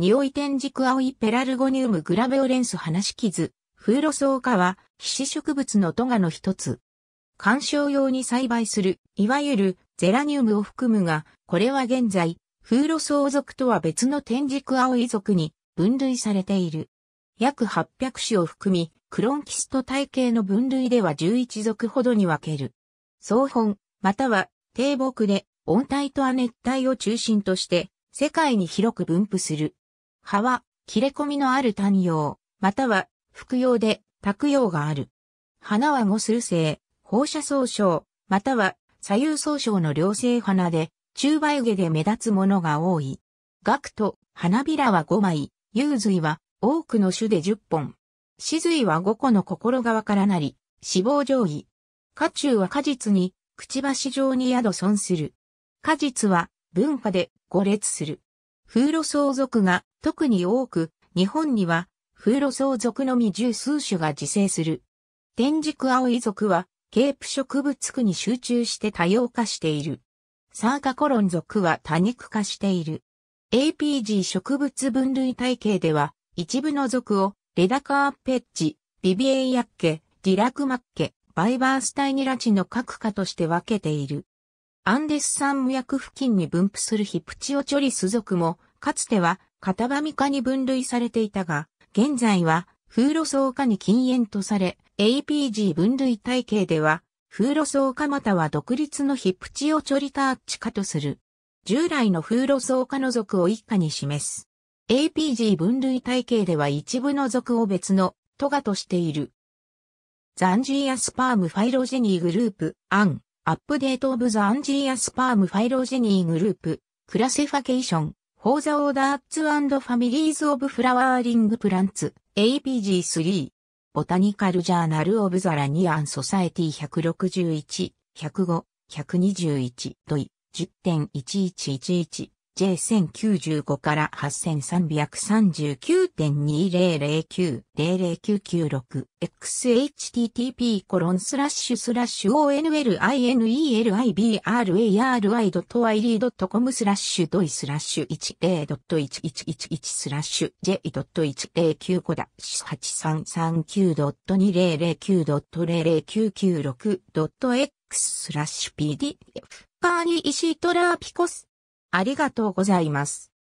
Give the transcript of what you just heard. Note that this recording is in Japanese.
匂い天軸青いペラルゴニウムグラベオレンス話傷、風呂草科は、皮脂植物のトガの一つ。観賞用に栽培する、いわゆるゼラニウムを含むが、これは現在、風呂草属とは別の天軸青い属に分類されている。約800種を含み、クロンキスト体系の分類では11属ほどに分ける。総本、または低木で温帯と亜熱帯を中心として世界に広く分布する。葉は、切れ込みのある単葉、または、服用で、卓葉がある。花は五数星、放射総称、または、左右総称の両性花で、中梅毛で目立つものが多い。額と花びらは5枚、幽髄は多くの種で10本。死髄は5個の心側からなり、死亡上位。花中は果実に、くちばし状に宿損する。果実は文化で五列する。風呂相続が特に多く、日本には風呂相続のみ十数種が自生する。天竺青い族は、ケープ植物区に集中して多様化している。サーカコロン族は多肉化している。APG 植物分類体系では、一部の族を、レダカーペッチ、ビビエイヤッケ、ディラクマッケ、バイバースタイニラチの各科として分けている。アンデス山無薬付近に分布するヒプチオチョリス属も、かつてはカタバミ科に分類されていたが、現在は風呂草化に禁煙とされ、APG 分類体系では、風呂草化または独立のヒプチオチョリターチ化とする。従来の風呂草化の属を一家に示す。APG 分類体系では一部の属を別のトガとしている。ザンジーアスパームファイロジェニーグループ、アン。アップデートオブザアンジーアスパームファイロジニーグループ、クラセファケーション、フォーザオーダーツアンドファミリーズオブフラワーリングプランツ、APG3、ボタニカルジャーナルオブザラニアンソサエティ161、105、121、ドイ、10.1111 J1095 から8339.2009-00996 xhttp コロンスラッシュスラッシュ onlinelibrai.iri.id.com スラッシュドイスラッシュ10.1111スラッシュ j.1095 ダッ 8339.2009.00996.x スラッシュ pdf カーニーイシートラーピコスありがとうございます。